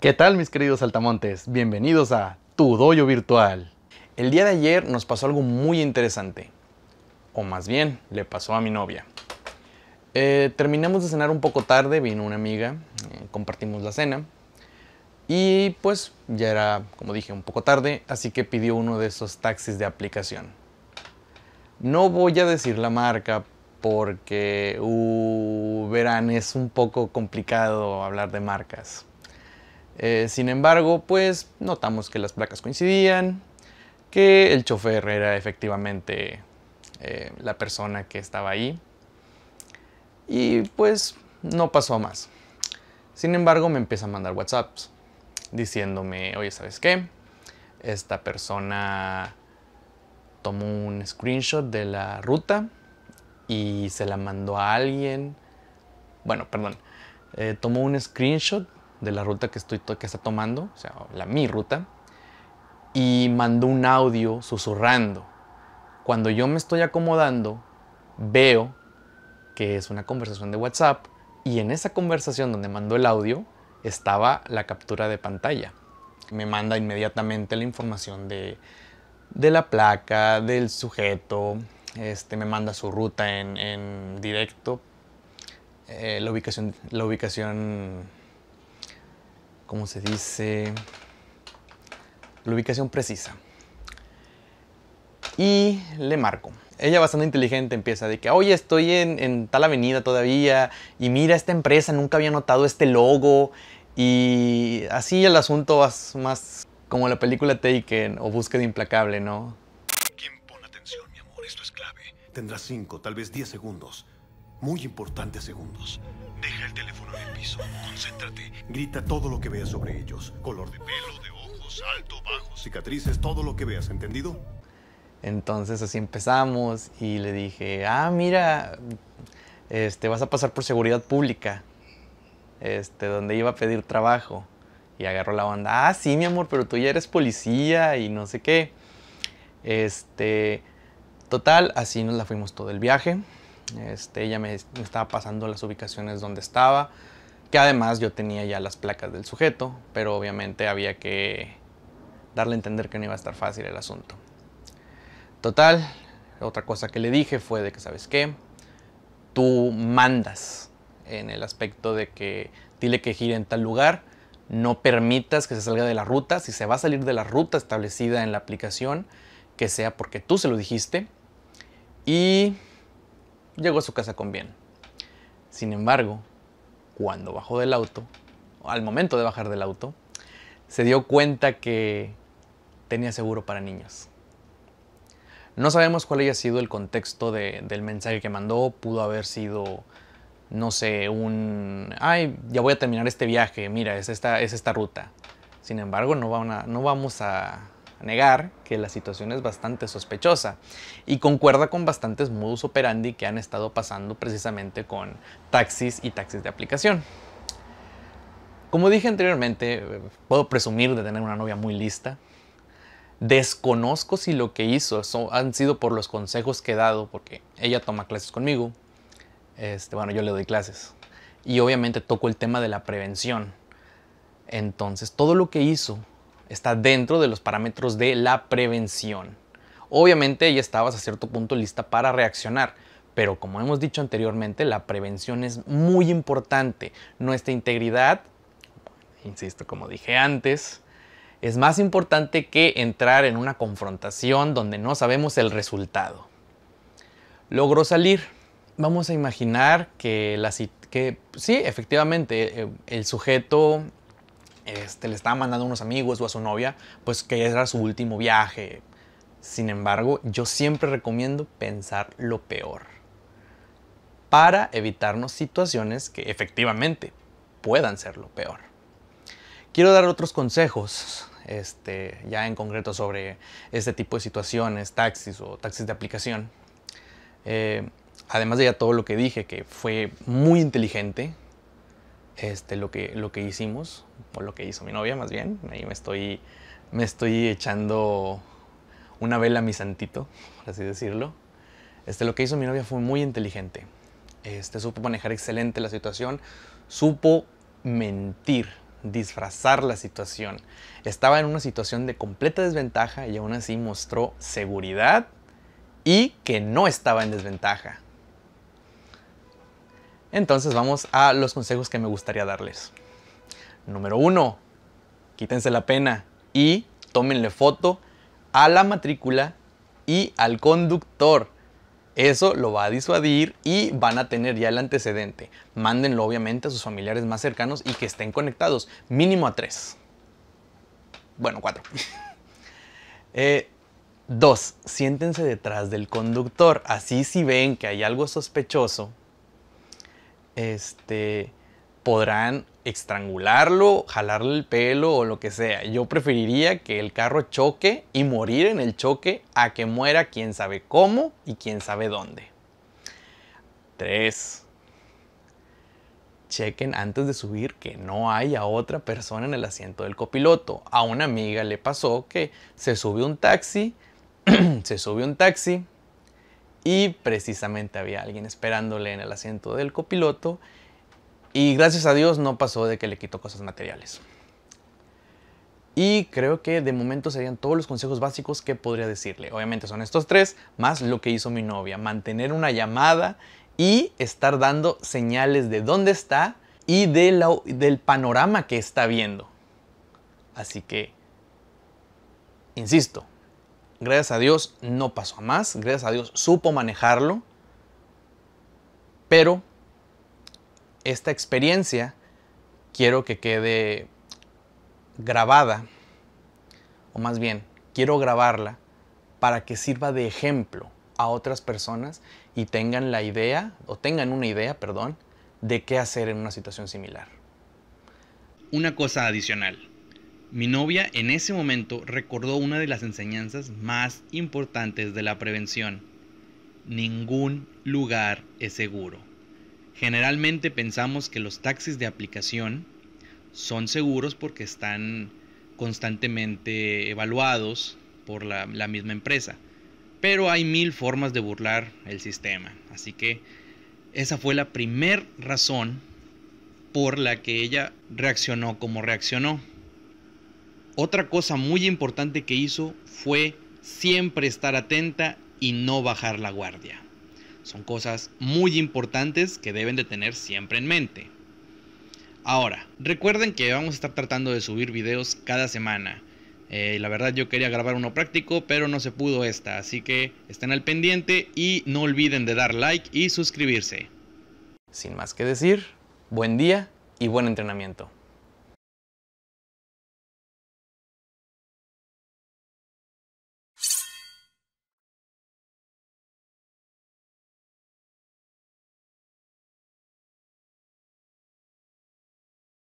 ¿Qué tal mis queridos saltamontes? Bienvenidos a Tu Doyo Virtual. El día de ayer nos pasó algo muy interesante. O más bien, le pasó a mi novia. Eh, terminamos de cenar un poco tarde, vino una amiga, eh, compartimos la cena. Y pues ya era, como dije, un poco tarde, así que pidió uno de esos taxis de aplicación. No voy a decir la marca porque, uh, verán, es un poco complicado hablar de marcas. Eh, sin embargo, pues notamos que las placas coincidían, que el chofer era efectivamente eh, la persona que estaba ahí y pues no pasó más. Sin embargo, me empieza a mandar WhatsApps diciéndome, oye, ¿sabes qué? Esta persona tomó un screenshot de la ruta y se la mandó a alguien. Bueno, perdón. Eh, tomó un screenshot de la ruta que, estoy, que está tomando, o sea, la, mi ruta, y mandó un audio susurrando. Cuando yo me estoy acomodando, veo que es una conversación de WhatsApp y en esa conversación donde mandó el audio estaba la captura de pantalla. Me manda inmediatamente la información de, la placa, del sujeto, este, me manda su ruta en, directo, eh, la ubicación, la ubicación como se dice? La ubicación precisa. Y le marco. Ella bastante inteligente empieza de que, oye, estoy en, tal avenida todavía y mira esta empresa, nunca había notado este logo. Y así el asunto va más como la película Taken o Búsqueda Implacable, ¿no? Quien pone atención, mi amor, esto es clave. Tendrás cinco, tal vez diez segundos. Muy importantes segundos el teléfono en el piso. Concéntrate. Grita todo lo que veas sobre ellos. Color de pelo, de ojos, alto, bajo, cicatrices, todo lo que veas, ¿entendido? Entonces así empezamos y le dije, ah, mira, este, vas a pasar por seguridad pública, este, donde iba a pedir trabajo. Y agarró la banda, ah, sí, mi amor, pero tú ya eres policía y no sé qué. Este, total, así nos la fuimos todo el viaje. Este, ella me, estaba pasando las ubicaciones donde estaba, que además yo tenía ya las placas del sujeto, pero obviamente había que darle a entender que no iba a estar fácil el asunto. Total, otra cosa que le dije fue de que, ¿sabes qué? Tú mandas en el aspecto de que dile que gire en tal lugar, no permitas que se salga de la ruta, si se va a salir de la ruta establecida en la aplicación, que sea porque tú se lo dijiste. Y llegó a su casa con bien. Sin embargo, cuando bajó del auto, al momento de bajar del auto, se dio cuenta que tenía seguro para niños. No sabemos cuál haya sido el contexto del mensaje que mandó. Pudo haber sido, no sé, un, ay, ya voy a terminar este viaje, mira, es esta, es esta ruta. Sin embargo, no, a, no vamos a, negar que la situación es bastante sospechosa y concuerda con bastantes modus operandi que han estado pasando precisamente con taxis y taxis de aplicación. Como dije anteriormente, puedo presumir de tener una novia muy lista. Desconozco si lo que hizo han sido por los consejos que he dado, porque ella toma clases conmigo. Este, bueno, yo le doy clases. Y obviamente toco el tema de la prevención. Entonces, todo lo que hizo está dentro de los parámetros de la prevención. Obviamente ya estabas a cierto punto lista para reaccionar, pero como hemos dicho anteriormente, la prevención es muy importante. Nuestra integridad, insisto, como dije antes, es más importante que entrar en una confrontación donde no sabemos el resultado. Logró salir. Vamos a imaginar que, que sí, efectivamente, eh, el sujeto este, le estaba mandando a unos amigos o a su novia, pues que era su último viaje. Sin embargo, yo siempre recomiendo pensar lo peor para evitarnos situaciones que efectivamente puedan ser lo peor. Quiero dar otros consejos, este, ya en concreto sobre este tipo de situaciones, taxis o taxis de aplicación. Eh, además de ya todo lo que dije, que fue muy inteligente, este, lo, que, lo que hicimos, o lo que hizo mi novia más bien. Ahí me estoy, echando una vela a mi santito, por así decirlo. Este, lo que hizo mi novia fue muy inteligente. Este, supo manejar excelente la situación, supo mentir, disfrazar la situación. Estaba en una situación de completa desventaja y aún así mostró seguridad y que no estaba en desventaja. Entonces vamos a los consejos que me gustaría darles. Número uno, quítense la pena y tómenle foto a la matrícula y al conductor. Eso lo va a disuadir y van a tener ya el antecedente. Mándenlo obviamente a sus familiares más cercanos y que estén conectados, mínimo a tres. Bueno, cuatro. Eh, dos, siéntense detrás del conductor. Así si ven que hay algo sospechoso, este, podrán estrangularlo, jalarle el pelo o lo que sea. Yo preferiría que el carro choque y morir en el choque a que muera quien sabe cómo y quién sabe dónde. 3. Chequen antes de subir que no haya otra persona en el asiento del copiloto. A una amiga le pasó que se subió un taxi, se subió un taxi, y precisamente había alguien esperándole en el asiento del copiloto y gracias a Dios no pasó de que le quitó cosas materiales. Y creo que de momento serían todos los consejos básicos que podría decirle. Obviamente son estos tres, más lo que hizo mi novia, mantener una llamada y estar dando señales de dónde está y de del panorama que está viendo. Así que, insisto, Gracias a Dios no pasó a más, gracias a Dios supo manejarlo, pero esta experiencia quiero que quede grabada, o más bien, quiero grabarla para que sirva de ejemplo a otras personas y tengan la idea, o tengan una idea, perdón, de qué hacer en una situación similar. Una cosa adicional. Mi novia en ese momento recordó una de las enseñanzas más importantes de la prevención. Ningún lugar es seguro. Generalmente pensamos que los taxis de aplicación son seguros porque están constantemente evaluados por la, misma empresa. Pero hay mil formas de burlar el sistema. Así que esa fue la primera razón por la que ella reaccionó como reaccionó otra cosa muy importante que hizo fue siempre estar atenta y no bajar la guardia. Son cosas muy importantes que deben de tener siempre en mente. Ahora, recuerden que vamos a estar tratando de subir videos cada semana. Eh, la verdad yo quería grabar uno práctico, pero no se pudo esta, así que estén al pendiente y no olviden de dar like y suscribirse. Sin más que decir, buen día y buen entrenamiento.